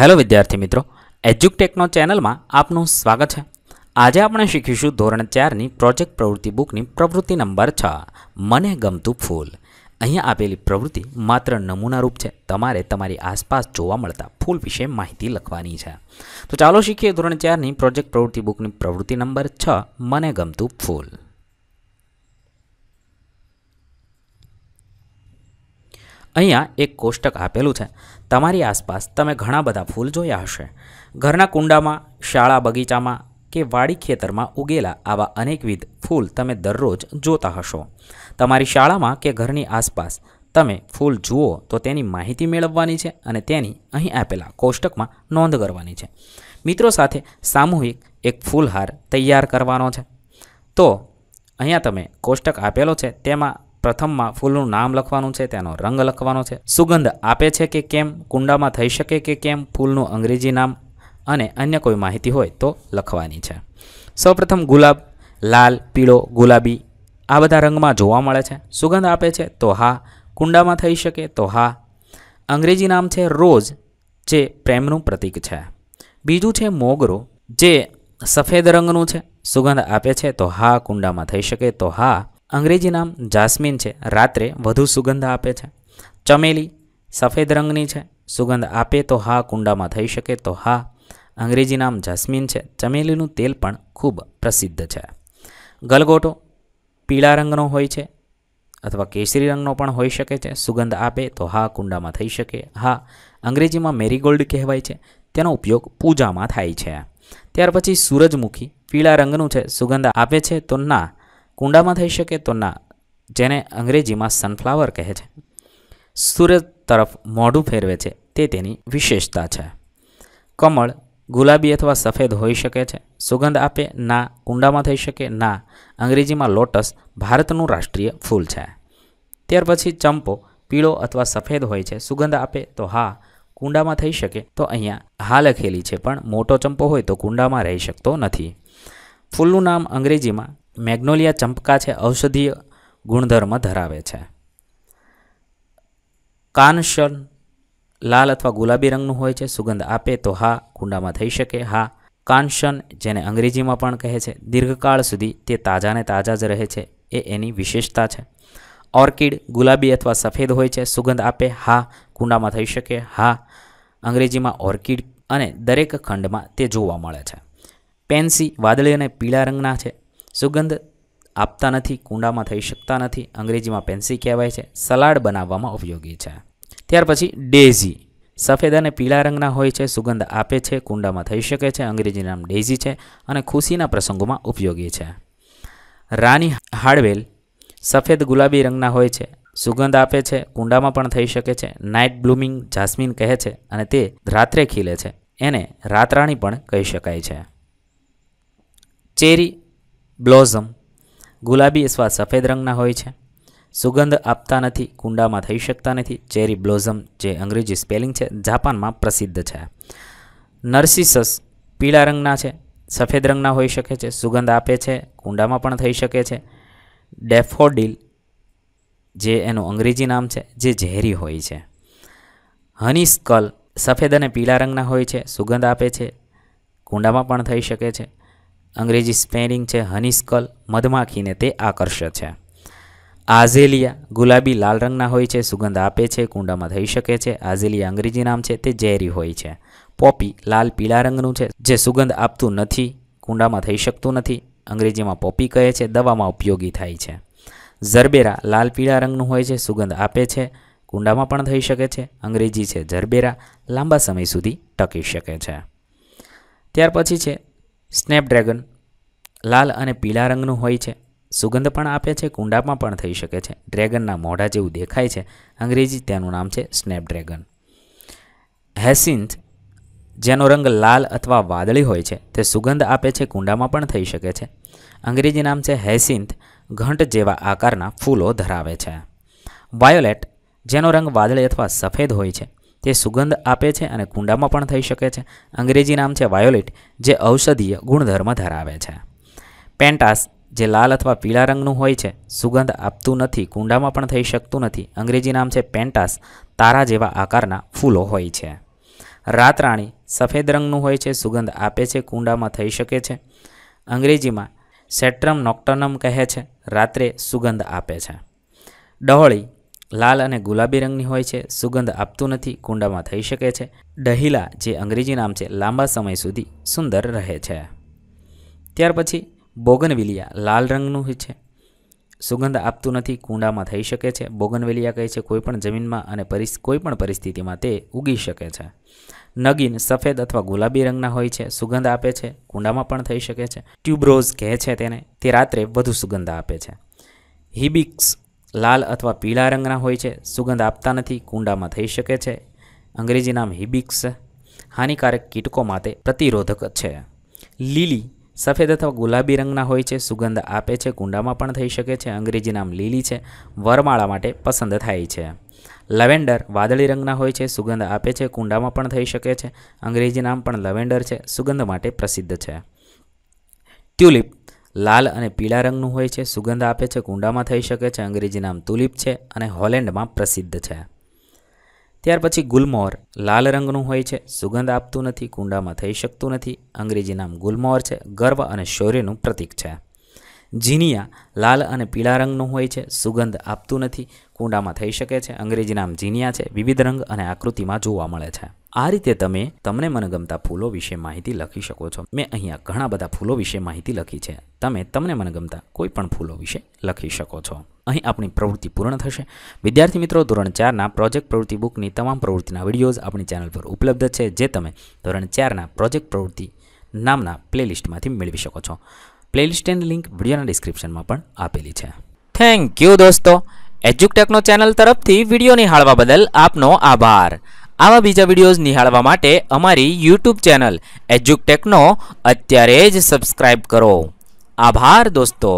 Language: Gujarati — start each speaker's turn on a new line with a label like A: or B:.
A: હેલો વિદ્યાર્થી મિત્રો એજ્યુકટેકનો ચેનલમાં આપનું સ્વાગત છે આજે આપણે શીખીશું ધોરણ ચારની પ્રોજેક્ટ પ્રવૃત્તિ બુકની પ્રવૃત્તિ નંબર છ મને ગમતું ફૂલ અહીંયા આપેલી પ્રવૃત્તિ માત્ર નમૂનારૂપ છે તમારે તમારી આસપાસ જોવા મળતા ફૂલ વિશે માહિતી લખવાની છે તો ચાલો શીખીએ ધોરણ ચારની પ્રોજેક્ટ પ્રવૃત્તિ બુકની પ્રવૃત્તિ નંબર છ મને ગમતું ફૂલ અહીંયા એક કોષ્ટક આપેલું છે તમારી આસપાસ તમે ઘણા બધા ફૂલ જોયા હશે ઘરના કુંડામાં શાળા બગીચામાં કે વાડી ખેતરમાં ઉગેલા આવા અનેકવિધ ફૂલ તમે દરરોજ જોતા હશો તમારી શાળામાં કે ઘરની આસપાસ તમે ફૂલ જુઓ તો તેની માહિતી મેળવવાની છે અને તેની અહીં આપેલા કોષ્ટકમાં નોંધ કરવાની છે મિત્રો સાથે સામૂહિક એક ફૂલહાર તૈયાર કરવાનો છે તો અહીંયા તમે કોષ્ટક આપેલો છે તેમાં પ્રથમમાં ફૂલનું નામ લખવાનું છે તેનો રંગ લખવાનો છે સુગંધ આપે છે કે કેમ કુંડામાં થઈ શકે કે કેમ ફૂલનું અંગ્રેજી નામ અને અન્ય કોઈ માહિતી હોય તો લખવાની છે સૌપ્રથમ ગુલાબ લાલ પીળો ગુલાબી આ બધા રંગમાં જોવા મળે છે સુગંધ આપે છે તો હા કુંડામાં થઈ શકે તો હા અંગ્રેજી નામ છે રોજ જે પ્રેમનું પ્રતીક છે બીજું છે મોગરો જે સફેદ રંગનું છે સુગંધ આપે છે તો હા કુંડામાં થઈ શકે તો હા અંગ્રેજી નામ જાસ્મિન છે રાત્રે વધુ સુગંધ આપે છે ચમેલી સફેદ રંગની છે સુગંધ આપે તો હા કુંડામાં થઈ શકે તો હા અંગ્રેજી નામ જાસ્મિન છે ચમેલીનું તેલ પણ ખૂબ પ્રસિદ્ધ છે ગલગોટો પીળા રંગનો હોય છે અથવા કેસરી રંગનો પણ હોઈ શકે છે સુગંધ આપે તો હા કુંડામાં થઈ શકે હા અંગ્રેજીમાં મેરીગોલ્ડ કહેવાય છે તેનો ઉપયોગ પૂજામાં થાય છે ત્યાર પછી સૂરજમુખી પીળા રંગનું છે સુગંધ આપે છે તો ના કુંડામાં થઈ શકે તો ના જેને અંગ્રેજીમાં સનફ્લાવર કહે છે સૂરજ તરફ મોઢું ફેરવે છે તે તેની વિશેષતા છે કમળ ગુલાબી અથવા સફેદ હોઈ શકે છે સુગંધ આપે ના કુંડામાં થઈ શકે ના અંગ્રેજીમાં લોટસ ભારતનું રાષ્ટ્રીય ફૂલ છે ત્યાર પછી ચંપો પીળો અથવા સફેદ હોય છે સુગંધ આપે તો હા કુંડામાં થઈ શકે તો અહીંયા હા લખેલી છે પણ મોટો ચંપો હોય તો કુંડામાં રહી શકતો નથી ફૂલનું નામ અંગ્રેજીમાં મેગ્નોલિયા ચંપકા છે ઔષધીય ગુણધર્મ ધરાવે છે કાનશન લાલ અથવા ગુલાબી રંગનું હોય છે સુગંધ આપે તો હા કુંડામાં થઈ શકે હા કાનશન જેને અંગ્રેજીમાં પણ કહે છે દીર્ઘકાળ સુધી તે તાજાને તાજા જ રહે છે એ એની વિશેષતા છે ઓર્કિડ ગુલાબી અથવા સફેદ હોય છે સુગંધ આપે હા કુંડામાં થઈ શકે હા અંગ્રેજીમાં ઓર્કિડ અને દરેક ખંડમાં તે જોવા મળે છે પેન્સી વાદળી અને પીળા રંગના છે સુગંધ આપતા નથી કુંડામાં થઈ શકતા નથી અંગ્રેજીમાં પેન્સી કહેવાય છે સલાડ બનાવવામાં ઉપયોગી છે ત્યાર પછી ડેઝી સફેદ અને પીળા રંગના હોય છે સુગંધ આપે છે કુંડામાં થઈ શકે છે અંગ્રેજી નામ ડેઝી છે અને ખુશીના પ્રસંગોમાં ઉપયોગી છે રાની હાડવેલ સફેદ ગુલાબી રંગના હોય છે સુગંધ આપે છે કુંડામાં પણ થઈ શકે છે નાઇટ બ્લૂમિંગ જાસ્મીન કહે છે અને તે રાત્રે ખીલે છે એને રાતરાણી પણ કહી શકાય છે ચેરી બ્લોઝમ ગુલાબી અથવા સફેદ રંગના હોય છે સુગંધ આપતા નથી કુંડામાં થઈ શકતા નથી ચેરી બ્લોઝમ જે અંગ્રેજી સ્પેલિંગ છે જાપાનમાં પ્રસિદ્ધ છે નર્સિસસ પીળા રંગના છે સફેદ રંગના હોઈ શકે છે સુગંધ આપે છે કુંડામાં પણ થઈ શકે છે ડેફોડિલ જે એનું અંગ્રેજી નામ છે જે ઝેરી હોય છે હની સ્કલ સફેદ અને પીળા રંગના હોય છે સુગંધ આપે છે કુંડામાં પણ થઈ શકે છે અંગ્રેજી સ્પેરિંગ છે હનીસ્કલ મધમાખીને તે આકર્ષે છે આઝેલિયા ગુલાબી લાલ રંગના હોય છે સુગંધ આપે છે કુંડામાં થઈ શકે છે આઝેલિયા અંગ્રેજી નામ છે તે ઝેરી હોય છે પોપી લાલ પીળા રંગનું છે જે સુગંધ આપતું નથી કુંડામાં થઈ શકતું નથી અંગ્રેજીમાં પોપી કહે છે દવામાં ઉપયોગી થાય છે ઝરબેરા લાલ પીળા રંગનું હોય છે સુગંધ આપે છે કુંડામાં પણ થઈ શકે છે અંગ્રેજી છે ઝરબેરા લાંબા સમય સુધી ટકી શકે છે ત્યાર પછી છે સ્નેપડ્રેગન લાલ અને પીળા રંગનું હોય છે સુગંધ પણ આપે છે કુંડામાં પણ થઈ શકે છે ડ્રેગનના મોઢા જેવું દેખાય છે અંગ્રેજી તેનું નામ છે સ્નેપડ્રેગન હેસિન્થ જેનો રંગ લાલ અથવા વાદળી હોય છે તે સુગંધ આપે છે કુંડામાં પણ થઈ શકે છે અંગ્રેજી નામ છે હેસિન્થ ઘંટ જેવા આકારના ફૂલો ધરાવે છે વાયોલેટ જેનો રંગ વાદળી અથવા સફેદ હોય છે તે સુગંધ આપે છે અને કુંડામાં પણ થઈ શકે છે અંગ્રેજી નામ છે વાયોલેટ જે ઔષધીય ગુણધર્મ ધરાવે છે પેન્ટાસ જે લાલ અથવા પીળા રંગનું હોય છે સુગંધ આપતું નથી કુંડામાં પણ થઈ શકતું નથી અંગ્રેજી નામ છે પેન્ટાસ તારા જેવા આકારના ફૂલો હોય છે રાતરાણી સફેદ રંગનું હોય છે સુગંધ આપે છે કુંડામાં થઈ શકે છે અંગ્રેજીમાં સેટ્રમ નોક્ટનમ કહે છે રાત્રે સુગંધ આપે છે ડહોળી લાલ અને ગુલાબી રંગની હોય છે સુગંધ આપતું નથી કુંડામાં થઈ શકે છે ડહીલા જે અંગ્રેજી નામ છે લાંબા સમય સુધી સુંદર રહે છે ત્યાર પછી બોગનવિલિયા લાલ રંગનું હોય છે સુગંધ આપતું નથી કુંડામાં થઈ શકે છે બોગનવેલિયા કહે છે કોઈપણ જમીનમાં અને પરિસ કોઈપણ પરિસ્થિતિમાં તે ઉગી શકે છે નગીન સફેદ અથવા ગુલાબી રંગના હોય છે સુગંધ આપે છે કુંડામાં પણ થઈ શકે છે ટ્યુબરોઝ કહે છે તેને તે રાત્રે વધુ સુગંધ આપે છે હિબિક્સ લાલ અથવા પીળા રંગના હોય છે સુગંધ આપતા નથી કુંડામાં થઈ શકે છે અંગ્રેજી નામ હિબિક્સ હાનિકારક કીટકો માટે પ્રતિરોધક છે લીલી સફેદ અથવા ગુલાબી રંગના હોય છે સુગંધ આપે છે કુંડામાં પણ થઈ શકે છે અંગ્રેજી નામ લીલી છે વરમાળા માટે પસંદ થાય છે લવેન્ડર વાદળી રંગના હોય છે સુગંધ આપે છે કુંડામાં પણ થઈ શકે છે અંગ્રેજી નામ પણ લવેન્ડર છે સુગંધ માટે પ્રસિદ્ધ છે ટ્યુલિપ લાલ અને પીળા રંગનું હોય છે સુગંધ આપે છે કુંડામાં થઈ શકે છે અંગ્રેજી નામ તુલિપ છે અને હોલેન્ડમાં પ્રસિદ્ધ છે ત્યાર પછી ગુલમોર લાલ રંગનું હોય છે સુગંધ આપતું નથી કુંડામાં થઈ શકતું નથી અંગ્રેજી નામ ગુલમોહર છે ગર્વ અને શૌર્યનું પ્રતીક છે જીનિયા લાલ અને પીળા રંગનું હોય છે સુગંધ આપતું નથી કુંડામાં થઈ શકે છે અંગ્રેજી નામ જીનિયા છે વિવિધ રંગ અને આકૃતિમાં જોવા મળે છે આ રીતે તમે તમને મનગમતા ફૂલો વિશે માહિતી લખી શકો છો મેં અહીંયા ઘણા બધા ફૂલો વિશે માહિતી લખી છે તમે તમને મનગમતા કોઈ પણ ફૂલો વિશે લખી શકો છો અહીં આપણી પ્રવૃત્તિ પૂર્ણ થશે વિદ્યાર્થી મિત્રો ધોરણ ચારના પ્રોજેક્ટ પ્રવૃત્તિ બુકની તમામ પ્રવૃત્તિના વિડીયોઝ આપણી ચેનલ પર ઉપલબ્ધ છે જે તમે ધોરણ ચારના પ્રોજેક્ટ પ્રવૃત્તિ નામના પ્લેલિસ્ટમાંથી મેળવી શકો છો પ્લેલિસ્ટની લિંક વિડીયોના ડિસ્ક્રિપ્શનમાં પણ આપેલી છે થેન્ક યુ દોસ્તો એજ્યુકટેકનો ચેનલ તરફથી વિડીયો નિહાળવા બદલ આપનો આભાર આવા બીજા વિડીયોઝ નિહાળવા માટે અમારી યુટ્યુબ ચેનલ એજ્યુક ટેકનો અત્યારે જ સબસ્ક્રાઈબ કરો આભાર દોસ્તો